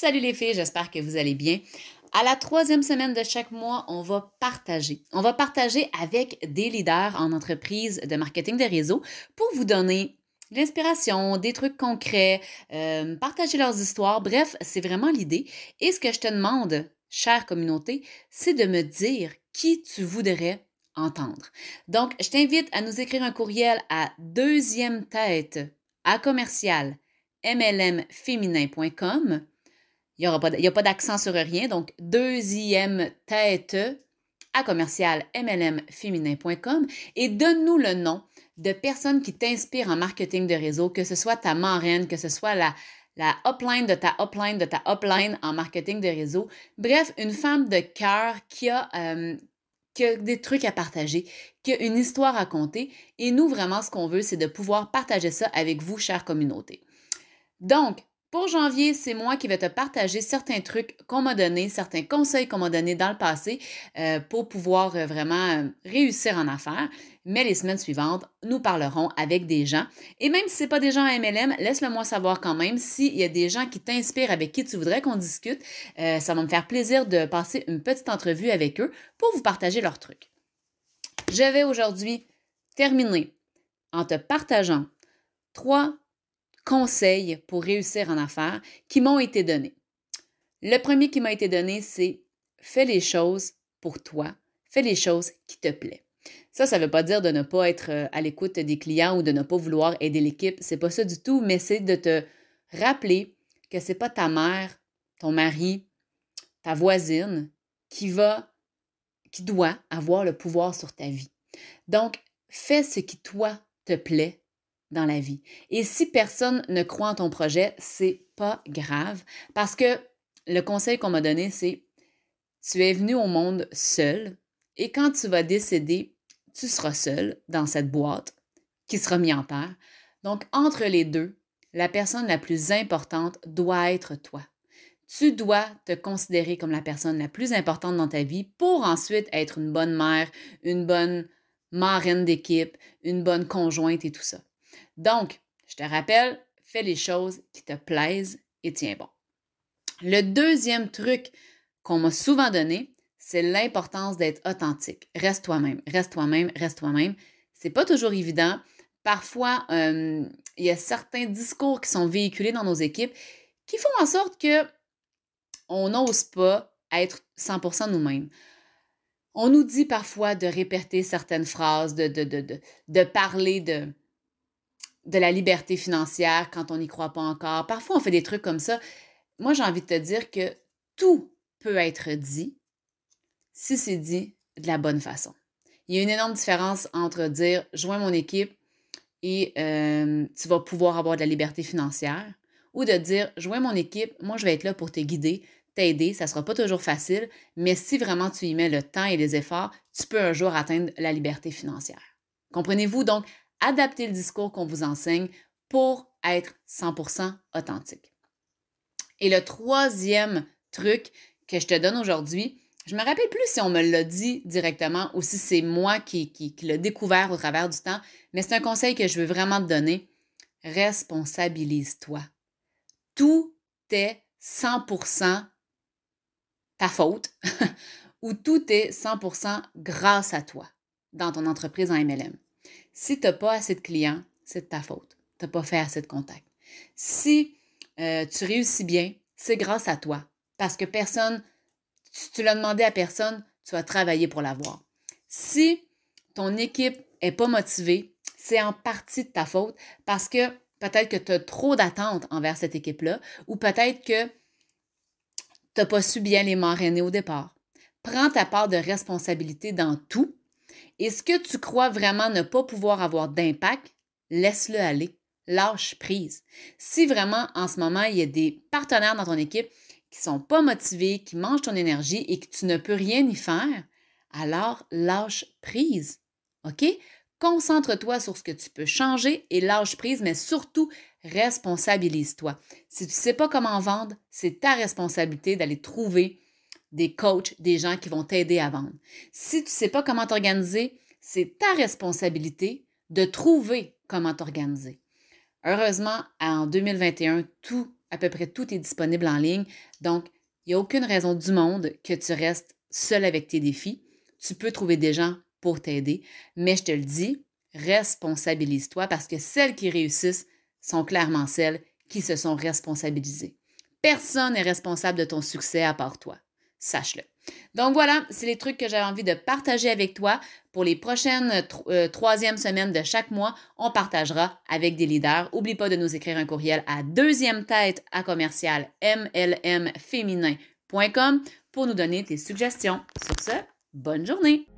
Salut les filles, j'espère que vous allez bien. À la troisième semaine de chaque mois, on va partager. On va partager avec des leaders en entreprise de marketing de réseau pour vous donner l'inspiration, des trucs concrets, euh, partager leurs histoires. Bref, c'est vraiment l'idée. Et ce que je te demande, chère communauté, c'est de me dire qui tu voudrais entendre. Donc, je t'invite à nous écrire un courriel à deuxième tête à commercial mlmféminin.com il n'y a pas d'accent sur rien. Donc, deuxième tête à commercial mlmféminin.com et donne-nous le nom de personne qui t'inspire en marketing de réseau, que ce soit ta marraine, que ce soit la, la upline de ta upline de ta upline en marketing de réseau. Bref, une femme de cœur qui a, euh, des trucs à partager, qui a une histoire à compter. Et nous, vraiment, ce qu'on veut, c'est de pouvoir partager ça avec vous, chère communauté. Donc, pour janvier, c'est moi qui vais te partager certains trucs qu'on m'a donnés, certains conseils qu'on m'a donnés dans le passé euh, pour pouvoir euh, vraiment euh, réussir en affaires. Mais les semaines suivantes, nous parlerons avec des gens. Et même si ce n'est pas des gens à MLM, laisse-le moi savoir quand même s'il y a des gens qui t'inspirent, avec qui tu voudrais qu'on discute. ça va me faire plaisir de passer une petite entrevue avec eux pour vous partager leurs trucs. Je vais aujourd'hui terminer en te partageant trois conseils pour réussir en affaires qui m'ont été donnés. Le premier qui m'a été donné, c'est fais les choses pour toi, fais les choses qui te plaisent. Ça, ça ne veut pas dire de ne pas être euh, à l'écoute des clients ou de ne pas vouloir aider l'équipe. C'est pas ça du tout, mais c'est de te rappeler que c'est pas ta mère, ton mari, ta voisine qui va, qui doit avoir le pouvoir sur ta vie. Donc, fais ce qui toi te plaît dans la vie. Et si personne ne croit en ton projet, c'est pas grave parce que le conseil qu'on m'a donné, c'est tu es venu au monde seul et quand tu vas décéder, tu seras seul dans cette boîte qui sera mise en terre. Donc, entre les deux, la personne la plus importante doit être toi. Tu dois te considérer comme la personne la plus importante dans ta vie pour ensuite être une bonne mère, une bonne marraine d'équipe, une bonne conjointe et tout ça. Donc, je te rappelle, fais les choses qui te plaisent et tiens bon. Le deuxième truc qu'on m'a souvent donné, c'est l'importance d'être authentique. Reste toi-même, reste toi-même, reste toi-même. C'est pas toujours évident. Parfois, euh, il y a certains discours qui sont véhiculés dans nos équipes qui font en sorte que on n'ose pas être 100% nous-mêmes. On nous dit parfois de répéter certaines phrases, de, de, de, de parler de, de la liberté financière quand on n'y croit pas encore. Parfois, on fait des trucs comme ça. Moi, j'ai envie de te dire que tout peut être dit si c'est dit de la bonne façon. Il y a une énorme différence entre dire joins mon équipe et euh, tu vas pouvoir avoir de la liberté financière ou de dire joins mon équipe, moi je vais être là pour te guider, t'aider, ça ne sera pas toujours facile, mais si vraiment tu y mets le temps et les efforts, tu peux un jour atteindre la liberté financière. Comprenez-vous donc adapter le discours qu'on vous enseigne pour être 100% authentique. Et le troisième truc que je te donne aujourd'hui, je me rappelle plus si on me l'a dit directement ou si c'est moi qui, qui, qui l'ai découvert au travers du temps, mais c'est un conseil que je veux vraiment te donner. Responsabilise-toi. Tout est 100% ta faute ou tout est 100% grâce à toi dans ton entreprise en MLM. Si tu n'as pas assez de clients, c'est de ta faute. Tu n'as pas fait assez de contacts. Si euh, tu réussis bien, c'est grâce à toi. Parce que personne, tu l'as demandé à personne, tu as travaillé pour l'avoir. Si ton équipe n'est pas motivée, c'est en partie de ta faute parce que peut-être que tu as trop d'attentes envers cette équipe-là ou peut-être que tu n'as pas su bien les marrainer au départ. Prends ta part de responsabilité dans tout est ce que tu crois vraiment ne pas pouvoir avoir d'impact, laisse-le aller. Lâche prise. Si vraiment en ce moment, il y a des partenaires dans ton équipe qui ne sont pas motivés, qui mangent ton énergie et que tu ne peux rien y faire, alors lâche prise. OK? Concentre-toi sur ce que tu peux changer et lâche prise, mais surtout responsabilise-toi. Si tu ne sais pas comment vendre, c'est ta responsabilité d'aller trouver des coachs, des gens qui vont t'aider à vendre. Si tu ne sais pas comment t'organiser, c'est ta responsabilité de trouver comment t'organiser. Heureusement, en 2021, tout, à peu près tout est disponible en ligne. Donc, il n'y a aucune raison du monde que tu restes seul avec tes défis. Tu peux trouver des gens pour t'aider. Mais je te le dis, responsabilise-toi parce que celles qui réussissent sont clairement celles qui se sont responsabilisées. Personne n'est responsable de ton succès à part toi sache-le. Donc voilà, c'est les trucs que j'avais envie de partager avec toi. Pour les prochaines euh, troisièmes semaines troisième de chaque mois, on partagera avec des leaders. Oublie pas de nous écrire un courriel à deuxième tête à commercial mlmféminin.com pour nous donner tes suggestions. Sur ce, bonne journée!